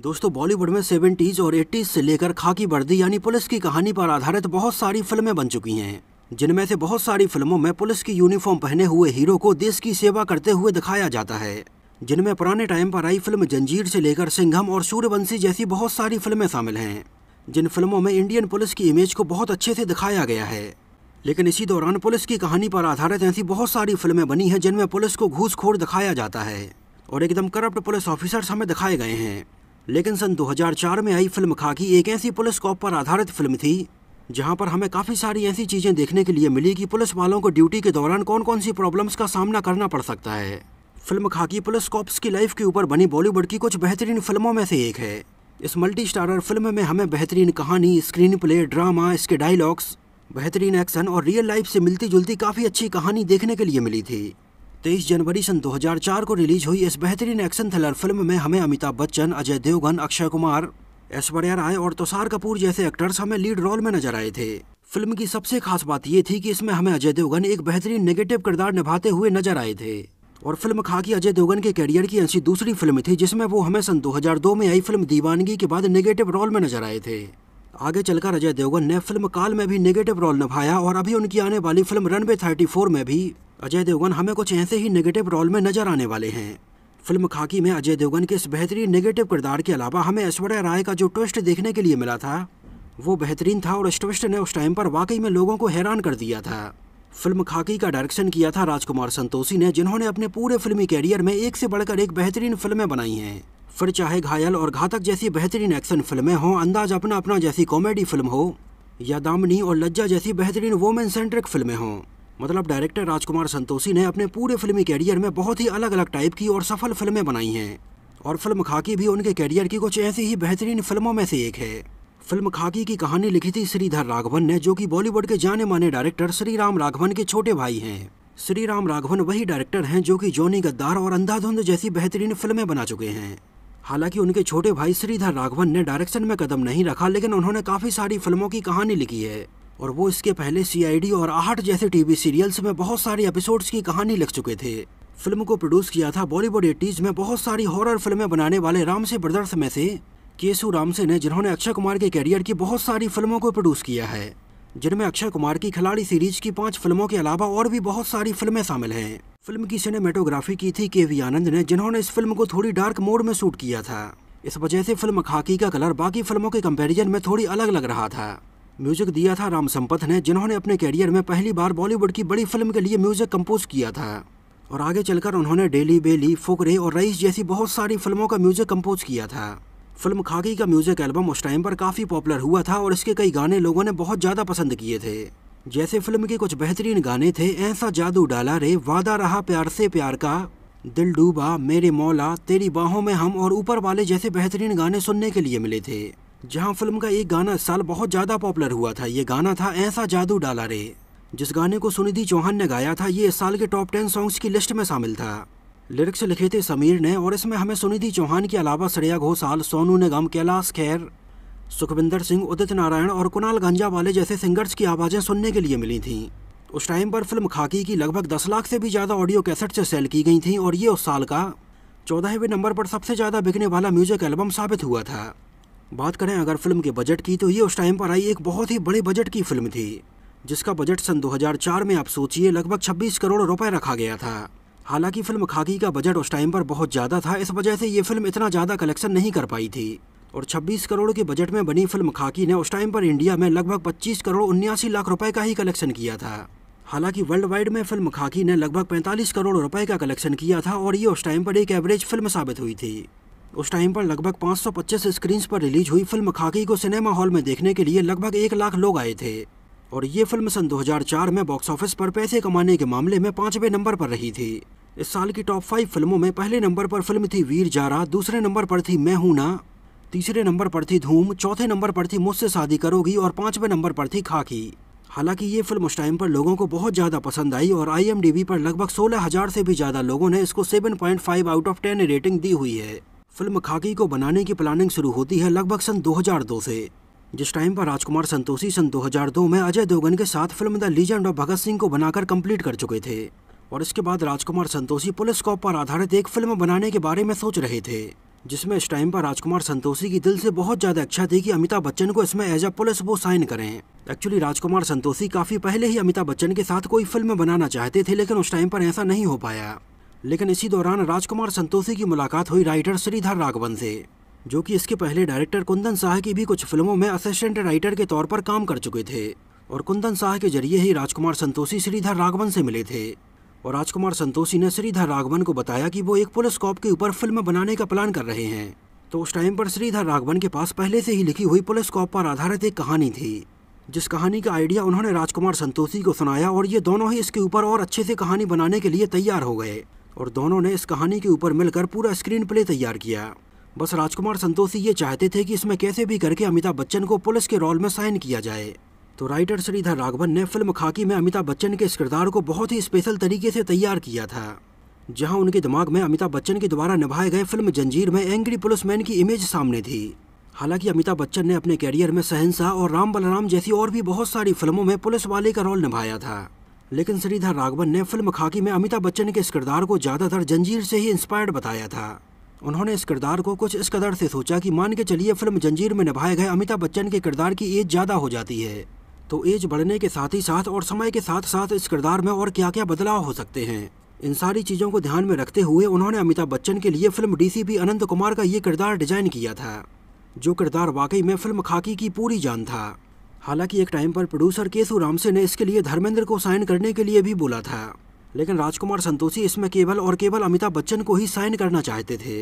दोस्तों बॉलीवुड में सेवेंटीज और एट्टीज से लेकर खाकी वर्दी यानी पुलिस की कहानी पर आधारित बहुत सारी फिल्में बन चुकी हैं जिनमें से बहुत सारी फिल्मों में पुलिस की यूनिफॉर्म पहने हुए हीरो को देश की सेवा करते हुए दिखाया जाता है जिनमें पुराने टाइम पर आई फिल्म जंजीर से लेकर सिंघम और सूर्यवंशी जैसी बहुत सारी फिल्में शामिल हैं जिन फिल्मों में इंडियन पुलिस की इमेज को बहुत अच्छे से दिखाया गया है लेकिन इसी दौरान पुलिस की कहानी पर आधारित ऐसी बहुत सारी फिल्में बनी हैं जिनमें पुलिस को घूसखोर दिखाया जाता है और एकदम करप्ट पुलिस ऑफिसर्स हमें दिखाए गए हैं लेकिन सन 2004 में आई फिल्म खाकी एक ऐसी पुलिस कॉप पर आधारित फिल्म थी जहां पर हमें काफ़ी सारी ऐसी चीज़ें देखने के लिए मिली कि पुलिस वालों को ड्यूटी के दौरान कौन कौन सी प्रॉब्लम्स का सामना करना पड़ सकता है फिल्म खाकी पुलिस कॉप्स की लाइफ के ऊपर बनी बॉलीवुड की कुछ बेहतरीन फिल्मों में से एक है इस मल्टी स्टारर फिल्म में हमें बेहतरीन कहानी स्क्रीन प्ले ड्रामा इसके डायलॉग्स बेहतरीन एक्शन और रियल लाइफ से मिलती जुलती काफ़ी अच्छी कहानी देखने के लिए मिली थी तेईस जनवरी सन 2004 को रिलीज हुई इस बेहतरीन एक्शन थ्रिलर फिल्म में हमें अमिताभ बच्चन अजय देवगन अक्षय कुमार ऐश्वर्या राय और तुषार कपूर जैसे एक्टर्स हमें लीड रोल में नजर आए थे फिल्म की सबसे खास बात ये थी कि इसमें हमें अजय देवगन एक बेहतरीन नेगेटिव किरदार निभाते हुए नजर आए थे और फिल्म खाकी अजय देवगन के कैरियर की ऐसी दूसरी फिल्म थी जिसमें वो हमें सन 2002 में आई फिल्म दीवानगी के बाद नेगेटिव रोल में नजर आए थे आगे चलकर अजय देवगन ने फिल्म काल में भी नेगेटिव रोल निभाया और अभी उनकी आने वाली फिल्म रनवे 34 में भी अजय देवगन हमें कुछ ऐसे ही नेगेटिव रोल में नजर आने वाले हैं फिल्म खाकी में अजय देवगन के इस बेहतरीन नेगेटिव किरदार के अलावा हमें ऐश्वर्या राय का जो ट्विस्ट देखने के लिए मिला था वो बेहतरीन था और इस ट्विस्ट ने उस टाइम पर वाकई में लोगों को हैरान कर दिया था फिल्म खाकी का डायरेक्शन किया था राजकुमार संतोषी ने जिन्होंने अपने पूरे फिल्मी कैरियर में एक से बढ़कर एक बेहतरीन फिल्में बनाई हैं फिर चाहे घायल और घातक जैसी बेहतरीन एक्शन फिल्में हों अंदाज अपना अपना जैसी कॉमेडी फिल्म हो या दामनी और लज्जा जैसी बेहतरीन वोमेन सेंट्रिक फिल्में हों मतलब डायरेक्टर राजकुमार संतोषी ने अपने पूरे फिल्मी कैरियर में बहुत ही अलग अलग टाइप की और सफल फिल्में बनाई हैं और फिल्म खाकी भी उनके कैरियर की कुछ ऐसी ही बेहतरीन फिल्मों में से एक है फिल्म खाकी की कहानी लिखी थी श्रीधर राघवन ने जो कि बॉलीवुड के जाने माने डायरेक्टर श्री राम राघवन के छोटे भाई हैं श्री राम राघवन वही डायरेक्टर हैं जो कि जॉनी गद्दार और अंधाधुंध जैसी बेहतरीन फिल्में बना चुके हैं हालांकि उनके छोटे भाई श्रीधर राघवन ने डायरेक्शन में कदम नहीं रखा लेकिन उन्होंने काफ़ी सारी फिल्मों की कहानी लिखी है और वो इसके पहले सीआईडी और आहट जैसे टीवी सीरियल्स में बहुत सारे एपिसोड्स की कहानी लिख चुके थे फिल्म को प्रोड्यूस किया था बॉलीवुड एटीज में बहुत सारी हॉरर फिल्में बनाने वाले रामसे ब्रदर्स में से केसू रामसे ने जिन्होंने अक्षय कुमार के कैरियर की बहुत सारी फिल्मों को प्रोड्यूस किया है जिनमें अक्षय कुमार की खिलाड़ी सीरीज की पांच फिल्मों के अलावा और भी बहुत सारी फिल्में शामिल हैं फिल्म की सिनेमेटोग्राफी की थी के वी आनंद ने जिन्होंने इस फिल्म को थोड़ी डार्क मोड में शूट किया था इस वजह से फिल्म खाकी का कलर बाकी फिल्मों के कंपैरिजन में थोड़ी अलग लग रहा था म्यूजिक दिया था राम संपत ने जिन्होंने अपने कैरियर में पहली बार बॉलीवुड की बड़ी फिल्म के लिए म्यूजिक कंपोज किया था और आगे चलकर उन्होंने डेली बेली फुकरे और रईस जैसी बहुत सारी फिल्मों का म्यूजिक कंपोज किया था फिल्म खाकी का म्यूजिक एल्बम उस टाइम पर काफ़ी पॉपुलर हुआ था और इसके कई गाने लोगों ने बहुत ज़्यादा पसंद किए थे जैसे फिल्म के कुछ बेहतरीन गाने थे ऐसा जादू डाला रे वादा रहा प्यार से प्यार का दिल डूबा मेरे मौला तेरी बाहों में हम और ऊपर वाले जैसे बेहतरीन गाने सुनने के लिए मिले थे जहां फिल्म का एक गाना इस साल बहुत ज़्यादा पॉपुलर हुआ था ये गाना था ऐसा जादू डाला रे जिस गाने को सुनिधि चौहान ने गाया था ये इस साल के टॉप टेन सॉन्ग्स की लिस्ट में शामिल था लिरिक्स लिखे थे समीर ने और इसमें हमें सुनिधि चौहान के अलावा श्रेया घोषाल सोनू निगम कैलाश खैर सुखविंदर सिंह उदित नारायण और कुणाल गंजा वाले जैसे सिंगर्स की आवाज़ें सुनने के लिए मिली थीं उस टाइम पर फिल्म खाकी की लगभग दस लाख से भी ज़्यादा ऑडियो कैसेट से सेल की गई थी और ये उस साल का चौदहवें नंबर पर सबसे ज़्यादा बिकने वाला म्यूजिक एल्बम साबित हुआ था बात करें अगर फिल्म के बजट की तो ये उस टाइम पर आई एक बहुत ही बड़े बजट की फिल्म थी जिसका बजट सन 2004 में आप सोचिए लगभग 26 करोड़ रुपए रखा गया था हालांकि फिल्म खाकी का बजट उस टाइम पर बहुत ज़्यादा था इस वजह से ये फिल्म इतना ज़्यादा कलेक्शन नहीं कर पाई थी और 26 करोड़ के बजट में बनी फिल्म खाकी ने उस टाइम पर इंडिया में लगभग 25 करोड़ उन्यासी लाख रुपए का ही कलेक्शन किया था हालांकि वर्ल्ड वाइड में फिल्म खाकी ने लगभग 45 करोड़ रुपए का कलेक्शन किया था और ये उस टाइम पर एक एवरेज फिल्म साबित हुई थी उस टाइम पर लगभग 525 स्क्रीन्स पर रिलीज हुई फिल्म खाकी को सिनेमा हॉल में देखने के लिए लगभग एक लाख लोग आए थे और ये फिल्म सन 2004 में बॉक्स ऑफिस पर पैसे कमाने के मामले में पाँचवें नंबर पर रही थी इस साल की टॉप फाइव फिल्मों में पहले नंबर पर फिल्म थी वीर जारा दूसरे नंबर पर थी मैं हूं ना तीसरे नंबर पर थी धूम चौथे नंबर पर थी मुझसे शादी करोगी और पाँचवें नंबर पर थी खाकी हालांकि ये फिल्म उस टाइम पर लोगों को बहुत ज़्यादा पसंद आई और आईएमडीबी पर लगभग सोलह हज़ार से भी ज़्यादा लोगों ने इसको 7.5 आउट ऑफ 10 रेटिंग दी हुई है फिल्म खाकी को बनाने की प्लानिंग शुरू होती है लगभग सन 2002 से जिस टाइम पर राजकुमार संतोषी सन 2002 में अजय देवगन के साथ film the legend of Bhagat Singh को बनाकर कंप्लीट कर चुके थे और इसके बाद राजकुमार संतोषी पुलिस कॉप पर आधारित एक फिल्म बनाने के बारे में सोच रहे थे जिसमें इस टाइम पर राजकुमार संतोषी की दिल से बहुत ज़्यादा इच्छा थी कि अमिताभ बच्चन को इसमें एज अ पुलिस वो साइन करें एक्चुअली राजकुमार संतोषी काफ़ी पहले ही अमिताभ बच्चन के साथ कोई फिल्म बनाना चाहते थे लेकिन उस टाइम पर ऐसा नहीं हो पाया लेकिन इसी दौरान राजकुमार संतोषी की मुलाकात हुई राइटर श्रीधर राघवन से जो कि इसके पहले डायरेक्टर कुंदन शाह की भी कुछ फिल्मों में असिस्टेंट राइटर के तौर पर काम कर चुके थे और कुंदन शाह के जरिए ही राजकुमार संतोषी श्रीधर राघवन से मिले थे और राजकुमार संतोषी ने श्रीधर राघवन को बताया कि वो एक पुलिस कॉप के ऊपर फिल्म बनाने का प्लान कर रहे हैं तो उस टाइम पर श्रीधर राघवन के पास पहले से ही लिखी हुई पुलिस कॉप पर आधारित एक कहानी थी जिस कहानी का आइडिया उन्होंने राजकुमार संतोषी को सुनाया और ये दोनों ही इसके ऊपर और अच्छे से कहानी बनाने के लिए तैयार हो गए और दोनों ने इस कहानी के ऊपर मिलकर पूरा स्क्रीन प्ले तैयार किया बस राजकुमार संतोषी ये चाहते थे कि इसमें कैसे भी करके अमिताभ बच्चन को पुलिस के रोल में साइन किया जाए तो राइटर श्रीधर राघवन ने फिल्म खाकी में अमिताभ बच्चन के इस किरदार को बहुत ही स्पेशल तरीके से तैयार किया था जहां उनके दिमाग में अमिताभ बच्चन के द्वारा निभाए गए फिल्म जंजीर में एंग्री पुलिस की इमेज सामने थी हालांकि अमिताभ बच्चन ने अपने कैरियर में सहनसा और राम बलराम जैसी और भी बहुत सारी फिल्मों में पुलिस वाले का रोल निभाया था लेकिन श्रीधर राघवन ने फिल्म खाकी में अमिताभ बच्चन के इस किरदार को ज़्यादातर जंजीर से ही इंस्पायर्ड बताया था उन्होंने इस किरदार को कुछ इस कदर से सोचा कि मान के चलिए फिल्म जंजीर में निभाए गए अमिताभ बच्चन के किरदार की एज ज़्यादा हो जाती है तो एज बढ़ने के साथ ही साथ और समय के साथ साथ इस किरदार में और क्या क्या बदलाव हो सकते हैं इन सारी चीज़ों को ध्यान में रखते हुए उन्होंने अमिताभ बच्चन के लिए फिल्म डीसीपी अनंत कुमार का ये किरदार डिजाइन किया था जो किरदार वाकई में फिल्म खाकी की पूरी जान था हालांकि एक टाइम पर प्रोड्यूसर केसु रामसे ने इसके लिए धर्मेंद्र को साइन करने के लिए भी बोला था लेकिन राजकुमार संतोषी इसमें केवल और केवल अमिताभ बच्चन को ही साइन करना चाहते थे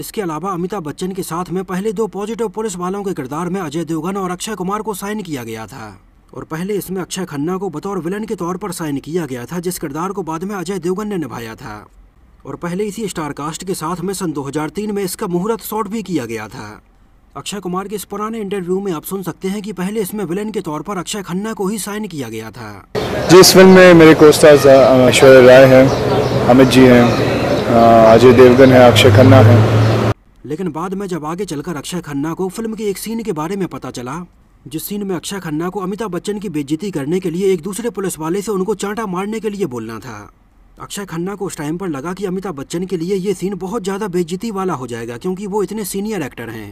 इसके अलावा अमिताभ बच्चन के साथ में पहले दो पॉजिटिव पुलिस वालों के किरदार में अजय देवगन और अक्षय कुमार को साइन किया गया था और पहले इसमें अक्षय खन्ना को बतौर विलन के तौर पर साइन किया गया था जिस किरदार को बाद में अजय देवगन ने निभाया था और पहले इसी स्टारकास्ट के साथ में सन 2003 में इसका मुहूर्त शॉट भी किया गया था अक्षय कुमार के इस पुराने इंटरव्यू में आप सुन सकते हैं कि पहले इसमें विलन के तौर पर अक्षय खन्ना को ही साइन किया गया था जी इस फिल्म में मेरे कोस्टाज ऐश्वर्य राय हैं अमित जी हैं अजय देवगन है अक्षय खन्ना है लेकिन बाद में जब आगे चलकर अक्षय खन्ना को फिल्म के एक सीन के बारे में पता चला जिस सीन में अक्षय खन्ना को अमिताभ बच्चन की बेजती करने के लिए एक दूसरे पुलिस वाले से उनको चांटा मारने के लिए बोलना था अक्षय खन्ना को उस टाइम पर लगा कि अमिताभ बच्चन के लिए ये सीन बहुत ज़्यादा बेजती वाला हो जाएगा क्योंकि वो इतने सीनियर एक्टर हैं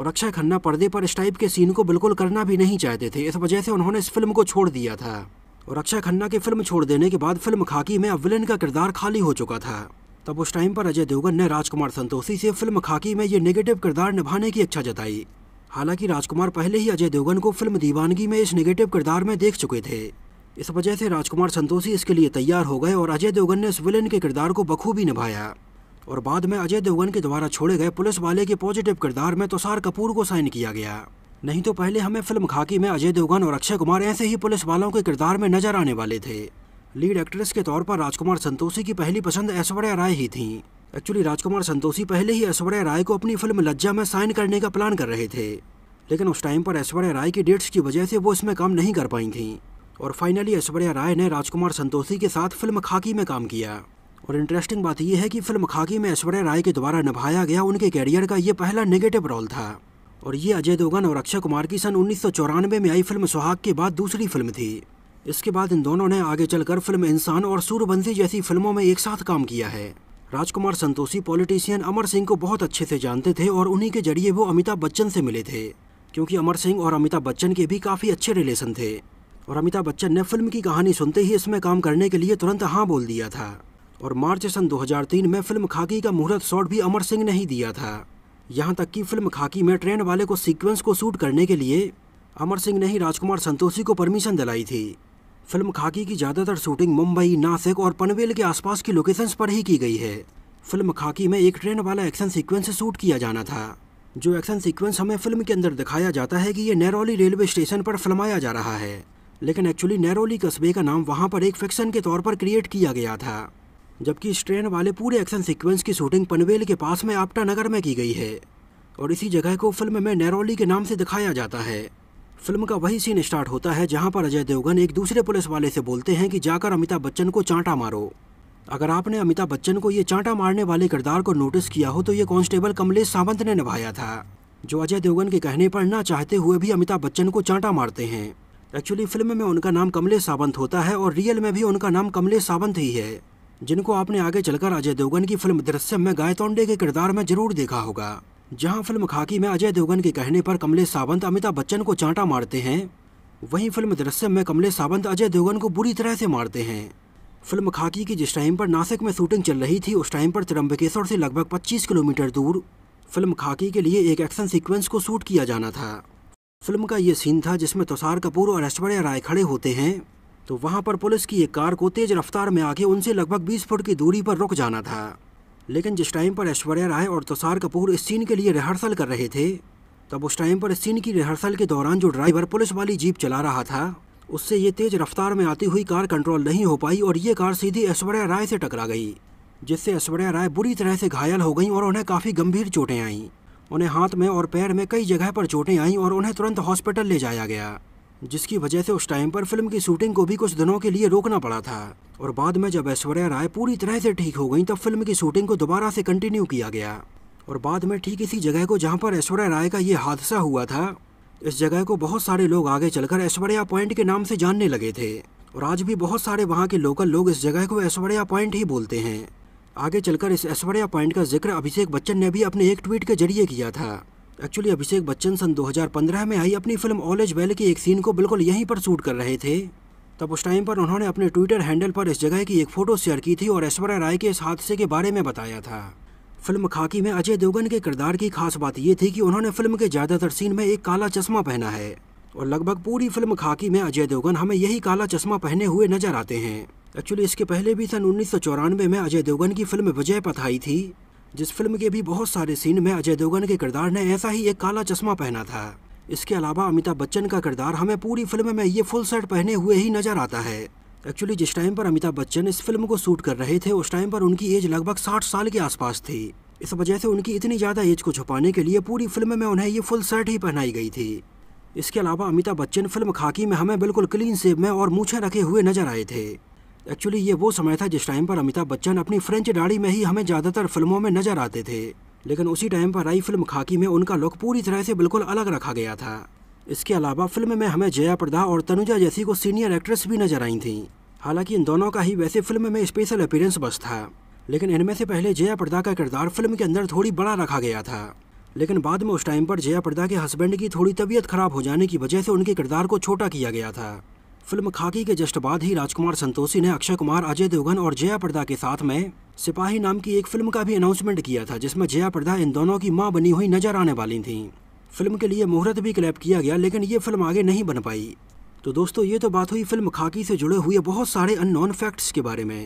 और तो अक्षय खन्ना पर्दे पर इस टाइप के सीन को बिल्कुल करना भी नहीं चाहते थे इस वजह से उन्होंने इस फिल्म को छोड़ दिया था और तो अक्षय खन्ना की फिल्म छोड़ देने के बाद फिल्म खाकी में अब विलन का किरदार खाली हो चुका था तब उस टाइम पर अजय देवगन ने राजकुमार संतोषी से फिल्म खाकी में ये नेगेटिव किरदार निभाने की इच्छा जताई हालांकि राजकुमार पहले ही अजय देवगन को फिल्म दीवानगी में इस नेगेटिव किरदार में देख चुके थे इस वजह से राजकुमार संतोषी इसके लिए तैयार हो गए और अजय देवगन ने इस विलेन के किरदार को बखूबी निभाया और बाद में अजय देवगन के द्वारा छोड़े गए पुलिस वाले के पॉजिटिव किरदार में तुषार तो कपूर को साइन किया गया नहीं तो पहले हमें फिल्म खाकी में अजय देवगन और अक्षय कुमार ऐसे ही पुलिस वालों के किरदार में नजर आने वाले थे लीड एक्ट्रेस के तौर पर राजकुमार संतोषी की पहली पसंद ऐश्वर्या राय ही थी एक्चुअली राजकुमार संतोषी पहले ही ऐश्वर्या राय को अपनी फिल्म लज्जा में साइन करने का प्लान कर रहे थे लेकिन उस टाइम पर ऐश्वर्या राय की डेट्स की वजह से वो इसमें काम नहीं कर पाई थीं और फाइनली ऐश्वर्या राय ने राजकुमार संतोषी के साथ फिल्म खाकी में काम किया और इंटरेस्टिंग बात यह है कि फिल्म खाकी में ऐश्वर्या राय के द्वारा निभाया गया उनके कैरियर का ये पहला नेगेटिव रोल था और ये अजय देवगन और अक्षय कुमार की सन उन्नीस में आई फिल्म सुहाग के बाद दूसरी फिल्म थी इसके बाद इन दोनों ने आगे चलकर फिल्म इंसान और सूर्यवंशी जैसी फिल्मों में एक साथ काम किया है राजकुमार संतोषी पॉलिटिशियन अमर सिंह को बहुत अच्छे से जानते थे और उन्हीं के जरिए वो अमिताभ बच्चन से मिले थे क्योंकि अमर सिंह और अमिताभ बच्चन के भी काफ़ी अच्छे रिलेशन थे और अमिताभ बच्चन ने फिल्म की कहानी सुनते ही इसमें काम करने के लिए तुरंत हाँ बोल दिया था और मार्च सन 2003 में फिल्म खाकी का मुहूर्त शॉट भी अमर सिंह ने ही दिया था यहाँ तक कि फिल्म खाकी में ट्रेन वाले को सीक्वेंस को शूट करने के लिए अमर सिंह ने ही राजकुमार संतोषी को परमिशन दिलाई थी फिल्म खाकी की ज़्यादातर शूटिंग मुंबई नासिक और पनवेल के आसपास की लोकेशंस पर ही की गई है फिल्म खाकी में एक ट्रेन वाला एक्शन सीक्वेंस शूट किया जाना था जो एक्शन सीक्वेंस हमें फिल्म के अंदर दिखाया जाता है कि ये नैरोली रेलवे स्टेशन पर फिल्माया जा रहा है लेकिन एक्चुअली नैरोली कस्बे का नाम वहाँ पर एक फिक्शन के तौर पर क्रिएट किया गया था जबकि इस ट्रेन वाले पूरे एक्शन सीक्वेंस की शूटिंग पनवेल के पास में आपटा नगर में की गई है और इसी जगह को फिल्म में नैरोली के नाम से दिखाया जाता है फिल्म का वही सीन स्टार्ट होता है जहां पर अजय देवगन एक दूसरे पुलिस वाले से बोलते हैं कि जाकर अमिताभ बच्चन को चांटा मारो अगर आपने अमिताभ बच्चन को ये चांटा मारने वाले किरदार को नोटिस किया हो तो ये कांस्टेबल कमलेश सावंत ने निभाया था जो अजय देवगन के कहने पर ना चाहते हुए भी अमिताभ बच्चन को चांटा मारते हैं एक्चुअली फिल्म में उनका नाम कमलेश सावंत होता है और रियल में भी उनका नाम कमलेश सावंत ही है जिनको आपने आगे चलकर अजय देवगन की फिल्म दृश्य में गाय तोंडे के किरदार में जरूर देखा होगा जहां फिल्म खाकी में अजय देवगन के कहने पर कमलेश सावंत अमिताभ बच्चन को चांटा मारते हैं वहीं फिल्म दृश्य में कमलेश सावंत अजय देवगन को बुरी तरह से मारते हैं फिल्म खाकी की जिस टाइम पर नासिक में शूटिंग चल रही थी उस टाइम पर त्रम्बकेश्वर से लगभग 25 किलोमीटर दूर फिल्म खाकी के लिए एक एक्शन सीक्वेंस को शूट किया जाना था फिल्म का ये सीन था जिसमें तुषार कपूर और ऐश्वर्या राय खड़े होते हैं तो वहाँ पर पुलिस की एक कार को तेज रफ्तार में आके उनसे लगभग 20 फुट की दूरी पर रुक जाना था लेकिन जिस टाइम पर ऐश्वर्या राय और तुषार कपूर इस सीन के लिए रिहर्सल कर रहे थे तब उस टाइम पर इस सीन की रिहर्सल के दौरान जो ड्राइवर पुलिस वाली जीप चला रहा था उससे ये तेज रफ्तार में आती हुई कार कंट्रोल नहीं हो पाई और ये कार सीधी ऐश्वर्या राय से टकरा गई जिससे ऐश्वर्या राय बुरी तरह से घायल हो गई और उन्हें काफ़ी गंभीर चोटें आईं उन्हें हाथ में और पैर में कई जगह पर चोटें आईं और उन्हें तुरंत हॉस्पिटल ले जाया गया जिसकी वजह से उस टाइम पर फिल्म की शूटिंग को भी कुछ दिनों के लिए रोकना पड़ा था और बाद में जब ऐश्वर्या राय पूरी तरह से ठीक हो गई तब फिल्म की शूटिंग को दोबारा से कंटिन्यू किया गया और बाद में ठीक इसी जगह को जहाँ पर ऐश्वर्या राय का ये हादसा हुआ था इस जगह को बहुत सारे लोग आगे चलकर ऐश्वर्या पॉइंट के नाम से जानने लगे थे और आज भी बहुत सारे वहाँ के लोकल लोग इस जगह को ऐश्वर्या पॉइंट ही बोलते हैं आगे चलकर इस ऐश्वर्या पॉइंट का जिक्र अभिषेक बच्चन ने भी अपने एक ट्वीट के जरिए किया था एक्चुअली अभिषेक बच्चन सन 2015 में आई अपनी फिल्म ऑलेज वेल की एक सीन को बिल्कुल यहीं पर शूट कर रहे थे तब उस टाइम पर उन्होंने अपने ट्विटर हैंडल पर इस जगह की एक फ़ोटो शेयर की थी और ऐश्वर्या राय के इस हादसे के बारे में बताया था फिल्म खाकी में अजय देवगन के किरदार की खास बात ये थी कि उन्होंने फिल्म के ज़्यादातर सीन में एक काला चश्मा पहना है और लगभग पूरी फिल्म खाकी में अजय देवगन हमें यही काला चश्मा पहने हुए नजर आते हैं एक्चुअली इसके पहले भी सन उन्नीस में अजय देवगन की फिल्म विजय पथ आई थी जिस फिल्म के भी बहुत सारे सीन में अजय देवगन के किरदार ने ऐसा ही एक काला चश्मा पहना था इसके अलावा अमिताभ बच्चन का किरदार हमें पूरी फिल्म में ये फुल शर्ट पहने हुए ही नजर आता है एक्चुअली जिस टाइम पर अमिताभ बच्चन इस फिल्म को शूट कर रहे थे उस टाइम पर उनकी एज लगभग साठ साल के आसपास थी इस वजह से उनकी इतनी ज़्यादा एज को छुपाने के लिए पूरी फिल्म में उन्हें ये फुल शर्ट ही पहनाई गई थी इसके अलावा अमिताभ बच्चन फिल्म खाकी में हमें बिल्कुल क्लीन सेब में और मूछे रखे हुए नजर आए थे एक्चुअली ये वो समय था जिस टाइम पर अमिताभ बच्चन अपनी फ्रेंच दाढ़ी में ही हमें ज़्यादातर फिल्मों में नजर आते थे लेकिन उसी टाइम पर आई फिल्म खाकी में उनका लुक पूरी तरह से बिल्कुल अलग रखा गया था इसके अलावा फिल्म में हमें जया प्रदा और तनुजा जैसी को सीनियर एक्ट्रेस भी नजर आई थीं हालांकि इन दोनों का ही वैसे फिल्म में स्पेशल अपीरेंस बस था लेकिन इनमें से पहले जया प्रदा का किरदार फिल्म के अंदर थोड़ी बड़ा रखा गया था लेकिन बाद में उस टाइम पर जया प्रदा के हस्बैंड की थोड़ी तबीयत खराब हो जाने की वजह से उनके किरदार को छोटा किया गया था फिल्म खाकी के जस्ट बाद ही राजकुमार संतोषी ने अक्षय कुमार अजय देवगन और जया प्रदा के साथ में सिपाही नाम की एक फिल्म का भी अनाउंसमेंट किया था जिसमें जया प्रदा इन दोनों की माँ बनी हुई नजर आने वाली थी फिल्म के लिए मुहूर्त भी क्लैप किया गया लेकिन ये फिल्म आगे नहीं बन पाई तो दोस्तों ये तो बात हुई फिल्म खाकी से जुड़े हुए बहुत सारे अननोन फैक्ट्स के बारे में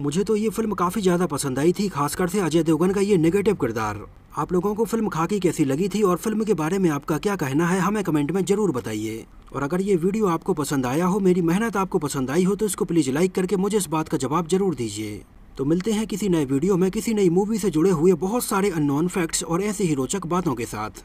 मुझे तो ये फिल्म काफ़ी ज़्यादा पसंद आई थी खासकर से अजय देवगन का ये नेगेटिव किरदार आप लोगों को फिल्म खाकी कैसी लगी थी और फिल्म के बारे में आपका क्या कहना है हमें कमेंट में ज़रूर बताइए और अगर ये वीडियो आपको पसंद आया हो मेरी मेहनत आपको पसंद आई हो तो इसको प्लीज़ लाइक करके मुझे इस बात का जवाब जरूर दीजिए तो मिलते हैं किसी नए वीडियो में किसी नई मूवी से जुड़े हुए बहुत सारे अननोन फैक्ट्स और ऐसी ही रोचक बातों के साथ